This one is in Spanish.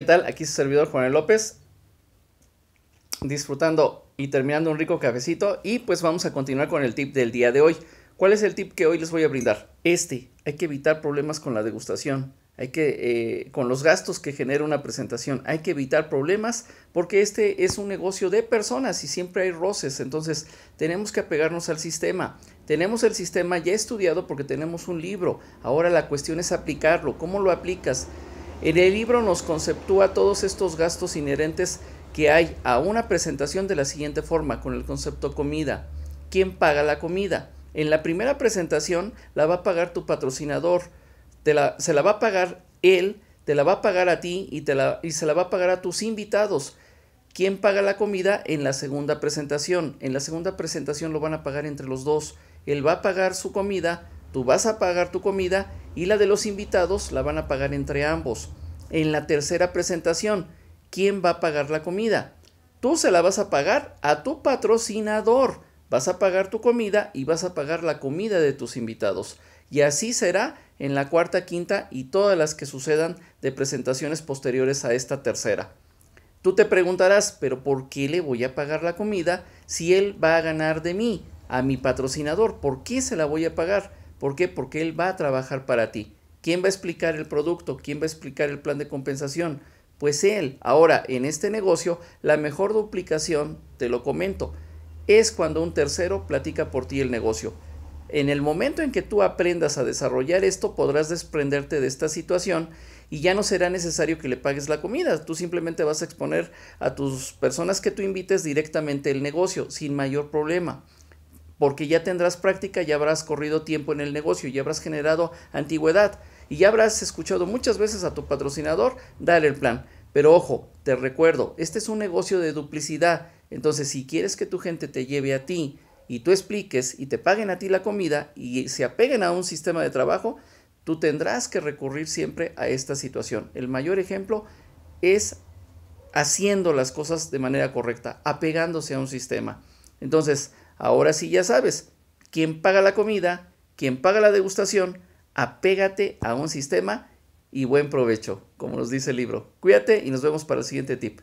¿Qué tal? Aquí su servidor Juan López, disfrutando y terminando un rico cafecito y pues vamos a continuar con el tip del día de hoy. ¿Cuál es el tip que hoy les voy a brindar? Este, hay que evitar problemas con la degustación, hay que, eh, con los gastos que genera una presentación, hay que evitar problemas porque este es un negocio de personas y siempre hay roces, entonces tenemos que apegarnos al sistema. Tenemos el sistema ya estudiado porque tenemos un libro, ahora la cuestión es aplicarlo, ¿cómo lo aplicas? En el libro nos conceptúa todos estos gastos inherentes que hay a una presentación de la siguiente forma, con el concepto comida. ¿Quién paga la comida? En la primera presentación la va a pagar tu patrocinador, se la va a pagar él, te la va a pagar a ti y se la va a pagar a tus invitados. ¿Quién paga la comida? En la segunda presentación. En la segunda presentación lo van a pagar entre los dos. Él va a pagar su comida Tú vas a pagar tu comida y la de los invitados la van a pagar entre ambos. En la tercera presentación, ¿quién va a pagar la comida? Tú se la vas a pagar a tu patrocinador. Vas a pagar tu comida y vas a pagar la comida de tus invitados. Y así será en la cuarta, quinta y todas las que sucedan de presentaciones posteriores a esta tercera. Tú te preguntarás, pero ¿por qué le voy a pagar la comida si él va a ganar de mí, a mi patrocinador? ¿Por qué se la voy a pagar? ¿Por qué? Porque él va a trabajar para ti. ¿Quién va a explicar el producto? ¿Quién va a explicar el plan de compensación? Pues él. Ahora, en este negocio, la mejor duplicación, te lo comento, es cuando un tercero platica por ti el negocio. En el momento en que tú aprendas a desarrollar esto, podrás desprenderte de esta situación y ya no será necesario que le pagues la comida. Tú simplemente vas a exponer a tus personas que tú invites directamente el negocio sin mayor problema porque ya tendrás práctica, ya habrás corrido tiempo en el negocio, ya habrás generado antigüedad y ya habrás escuchado muchas veces a tu patrocinador dar el plan. Pero ojo, te recuerdo, este es un negocio de duplicidad, entonces si quieres que tu gente te lleve a ti y tú expliques y te paguen a ti la comida y se apeguen a un sistema de trabajo, tú tendrás que recurrir siempre a esta situación. El mayor ejemplo es haciendo las cosas de manera correcta, apegándose a un sistema. Entonces, Ahora sí ya sabes, quién paga la comida, quién paga la degustación, apégate a un sistema y buen provecho, como nos dice el libro. Cuídate y nos vemos para el siguiente tip.